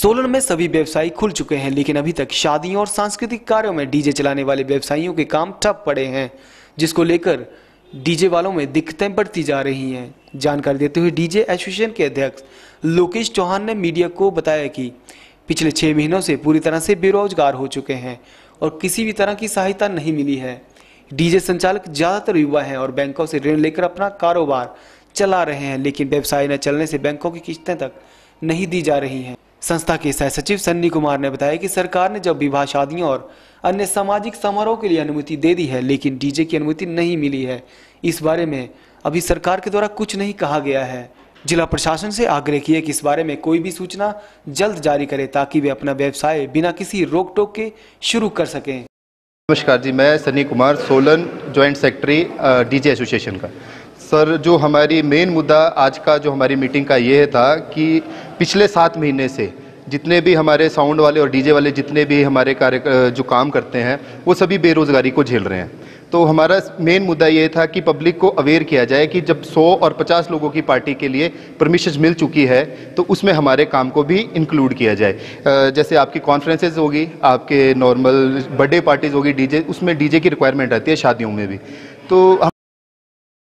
सोलन में सभी व्यवसायी खुल चुके हैं लेकिन अभी तक शादियों और सांस्कृतिक कार्यों में डीजे चलाने वाले व्यवसायियों के काम ठप पड़े हैं जिसको लेकर डीजे वालों में दिक्कतें बढ़ती जा रही हैं जानकारी देते हुए डीजे एसोसिएशन के अध्यक्ष लोकेश चौहान ने मीडिया को बताया कि पिछले छः महीनों से पूरी तरह से बेरोजगार हो चुके हैं और किसी भी तरह की सहायता नहीं मिली है डीजे संचालक ज़्यादातर युवा हैं और बैंकों से ऋण लेकर अपना कारोबार चला रहे हैं लेकिन व्यवसाय न चलने से बैंकों की किस्तें तक नहीं दी जा रही हैं संस्था के सह सचिव सन्नी कुमार ने बताया कि सरकार ने जब विवाह शादियों और अन्य सामाजिक समारोह के लिए अनुमति दे दी है लेकिन डीजे की अनुमति नहीं मिली है इस बारे में अभी सरकार के द्वारा कुछ नहीं कहा गया है जिला प्रशासन से आग्रह किया कि इस बारे में कोई भी सूचना जल्द जारी करे ताकि वे अपना व्यवसाय बिना किसी रोक टोक के शुरू कर सकें नमस्कार जी मैं Sunny Kumar Solan joint secretary D association का सर जो हमारी मेन मुद्दा आज का जो हमारी मीटिंग का ये था कि पिछले सात महीने से जितने भी हमारे साउंड वाले और डीजे वाले जितने भी हमारे कार्य जो काम करते हैं वो सभी बेरोज़गारी को झेल रहे हैं तो हमारा मेन मुद्दा ये था कि पब्लिक को अवेयर किया जाए कि जब 100 और 50 लोगों की पार्टी के लिए परमिशन मिल चुकी है तो उसमें हमारे काम को भी इंक्लूड किया जाए जैसे आपकी कॉन्फ्रेंसेज होगी आपके नॉर्मल बर्थडे पार्टीज़ होगी डीजे उसमें डीजे की रिक्वायरमेंट रहती है शादियों में भी तो